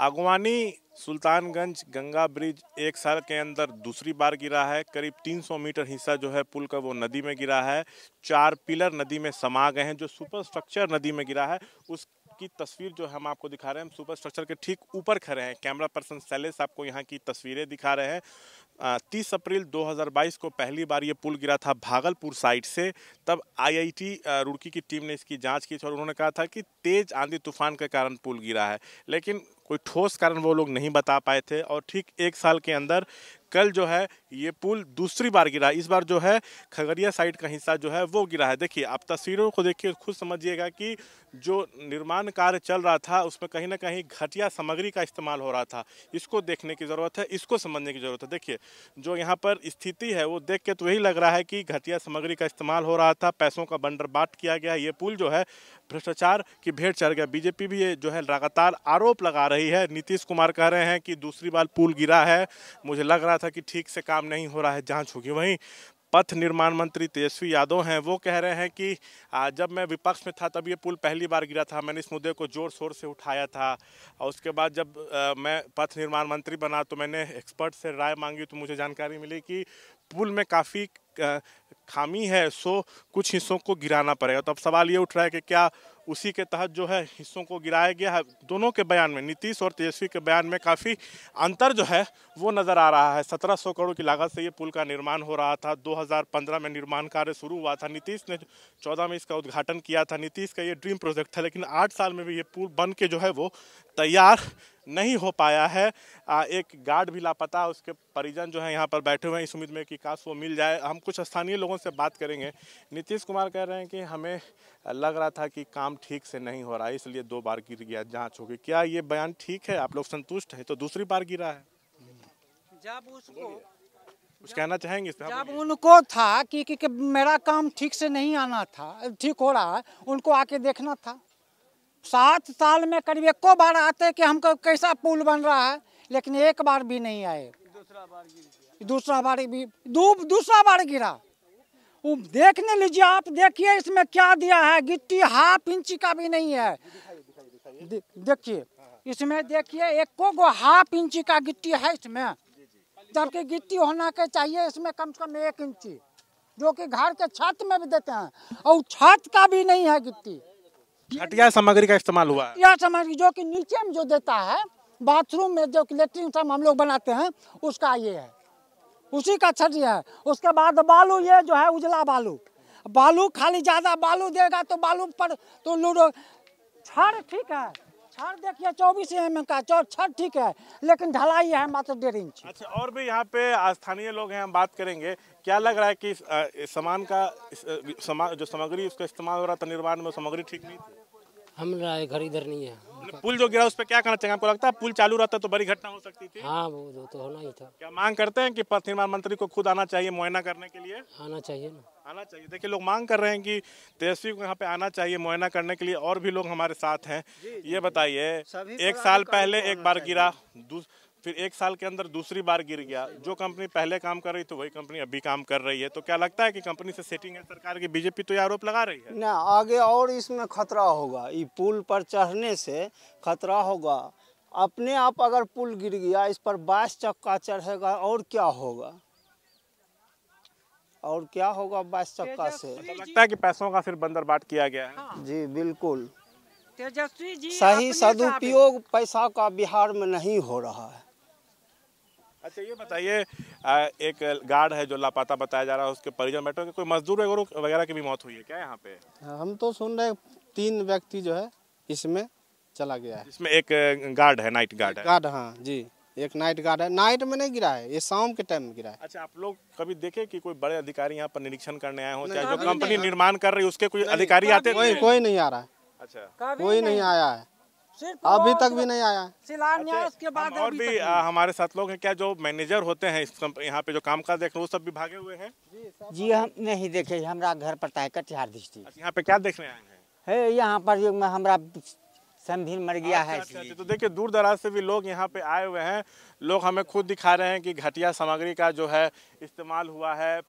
अगवानी सुल्तानगंज गंगा ब्रिज एक साल के अंदर दूसरी बार गिरा है करीब 300 मीटर हिस्सा जो है पुल का वो नदी में गिरा है चार पिलर नदी में समा गए हैं जो सुपर स्ट्रक्चर नदी में गिरा है उसकी तस्वीर जो हम आपको दिखा रहे हैं हम सुपर स्ट्रक्चर के ठीक ऊपर खड़े हैं कैमरा पर्सन शैलेश आपको यहाँ की तस्वीरें दिखा रहे हैं तीस अप्रैल 2022 को पहली बार ये पुल गिरा था भागलपुर साइड से तब आईआईटी रुड़की की टीम ने इसकी जांच की थी और उन्होंने कहा था कि तेज आंधी तूफान के कारण पुल गिरा है लेकिन कोई ठोस कारण वो लोग नहीं बता पाए थे और ठीक एक साल के अंदर कल जो है ये पुल दूसरी बार गिरा इस बार जो है खगड़िया साइड का हिस्सा जो है वो गिरा है देखिए आप तस्वीरों को देखिए खुद समझिएगा कि जो निर्माण कार्य चल रहा था उसमें कहीं ना कहीं घटिया सामग्री का इस्तेमाल हो रहा था इसको देखने की ज़रूरत है इसको समझने की ज़रूरत है देखिए जो यहाँ पर स्थिति है वो देख के तो यही लग रहा है कि घटिया सामग्री का इस्तेमाल हो रहा था पैसों का बंडर बाट किया गया ये पुल जो है भ्रष्टाचार की भेंट चढ़ गया बीजेपी भी ये जो है लगातार आरोप लगा रही है नीतीश कुमार कह रहे हैं कि दूसरी बार पुल गिरा है मुझे लग रहा था कि ठीक से काम नहीं हो रहा है जाँच होगी वहीं पथ निर्माण मंत्री तेजस्वी यादव हैं वो कह रहे हैं कि जब मैं विपक्ष में था तब ये पुल पहली बार गिरा था मैंने इस मुद्दे को जोर शोर से उठाया था और उसके बाद जब मैं पथ निर्माण मंत्री बना तो मैंने एक्सपर्ट से राय मांगी तो मुझे जानकारी मिली कि पुल में काफ़ी खामी है सो कुछ हिस्सों को गिराना पड़ेगा तो अब सवाल ये उठ रहा है कि क्या उसी के तहत जो है हिस्सों को गिराया गया है दोनों के बयान में नीतीश और तेजस्वी के बयान में काफ़ी अंतर जो है वो नज़र आ रहा है सत्रह सौ करोड़ की लागत से ये पुल का निर्माण हो रहा था 2015 में निर्माण कार्य शुरू हुआ था नीतीश ने 14 में इसका उद्घाटन किया था नीतीश का ये ड्रीम प्रोजेक्ट था लेकिन आठ साल में भी ये पुल बन के जो है वो तैयार नहीं हो पाया है आ, एक गार्ड भी लापता उसके परिजन जो है यहाँ पर बैठे हुए हैं इस उम्मीद में कि काश वो मिल जाए हम कुछ स्थानीय लोगों से बात करेंगे नीतीश कुमार कह रहे हैं कि हमें लग रहा था कि काम ठीक से नहीं हो रहा है इसलिए दो बार गिर गया जाँच होगी क्या ये बयान ठीक है आप लोग संतुष्ट हैं तो दूसरी बार गिरा है जब उसको कुछ कहना चाहेंगे जब उनको था कि, कि, कि मेरा काम ठीक से नहीं आना था ठीक हो रहा है उनको आके देखना था सात साल में करीब एक बार आते कि हमको कैसा पुल बन रहा है लेकिन एक बार भी नहीं आए दूसरा बार दूसरा बार भी दू, दूसरा बार गिरा वो देखने लीजिए आप देखिए इसमें क्या दिया है गिट्टी हाफ इंची का भी नहीं है देखिए इसमें देखिए एक गो हाफ इंची का गिट्टी है इसमें जबकि गिट्टी होना के चाहिए इसमें कम से कम एक इंची जो कि घर के छत में भी देते हैं और छत का भी नहीं है गिट्टी घटिया सामग्री का इस्तेमाल हुआ है यह सामग्री जो कि नीचे में जो देता है बाथरूम में जो लेटरिन हम लोग बनाते हैं उसका ये है उसी का छठ ये है उसके बाद बालू ये जो है उजला बालू बालू खाली ज़्यादा बालू देगा तो बालू पर तो लूडो छठ ठीक है हर देखिए चौबीस एम एम का छठ ठीक है लेकिन ढलाई है मात्र डेढ़ इंच अच्छा और भी यहाँ पे स्थानीय लोग हैं हम बात करेंगे क्या लग रहा है कि सामान का समा, जो सामग्री उसका इस्तेमाल हो रहा था निर्माण में सामग्री ठीक नहीं थी हम लाए घर इधर नहीं है मतलब पुल जो गिरा उस पर क्या करना चाहिए आपको लगता है पुल चालू रहता तो बड़ी घटना हो सकती थी हाँ तो- वो तो होना ही था क्या मांग करते हैं कि पथ निर्माण मंत्री को खुद आना चाहिए मुआयना करने के लिए आना चाहिए ना आना चाहिए देखिए लोग मांग कर रहे हैं कि तेजस्वी को यहाँ पे आना चाहिए मुआयना करने के लिए और भी लोग हमारे साथ हैं ये बताइए एक साल पहले एक बार गिरा फिर एक साल के अंदर दूसरी बार गिर गया जो कंपनी पहले काम कर रही थी वही कंपनी अभी काम कर रही है तो क्या लगता है कि कंपनी से सेटिंग है सरकार की बीजेपी तो आरोप लगा रही है ना आगे और इसमें खतरा होगा ये पुल पर चढ़ने से खतरा होगा अपने आप अगर पुल गिर गया इस पर बाईस चक्का चढ़ेगा और क्या होगा और क्या होगा बाईस चक्का से लगता है कि पैसों का फिर बाट किया गया है हाँ। जी बिल्कुल तेजस्वी जी सही सदुपयोग पैसा का बिहार में नहीं हो रहा है अच्छा ये बताइए एक गार्ड है जो लापता बताया जा रहा है उसके परिजन बैठे कोई मजदूर वगैरह की भी मौत हुई है क्या यहाँ पे हाँ, हम तो सुन रहे तीन व्यक्ति जो है इसमें चला गया है इसमें एक गार्ड है नाइट गार्ड है गार्ड हाँ जी एक नाइट गार्ड है नाइट में नहीं गिरा है ये शाम के टाइम में गिरा है अच्छा आप लोग कभी देखे कि कोई बड़े अधिकारी यहाँ पर निरीक्षण करने आए हो चाहे जो कंपनी निर्माण कर रही है उसके कोई अधिकारी आते कोई कोई नहीं आ रहा है अच्छा कोई नहीं आया है अभी तक भी नहीं आया शिलान्यास अच्छा, के बाद और भी हमारे साथ लोग हैं क्या जो मैनेजर होते हैं इस यहाँ पे जो काम काज देख रहे वो सब भी भागे हुए हैं जी हम नहीं देखे हमारा घर पड़ता तो है कटिहार डिस्ट्रिक्ट अच्छा, यहाँ पे क्या देखने आए हैं है यहाँ पर जो हमारा संधिन मर गया अच्छा, है तो देखिए दूर दराज से भी लोग यहाँ पे आए हुए हैं लोग हमें खुद दिखा रहे हैं कि घटिया सामग्री का जो है इस्तेमाल हुआ है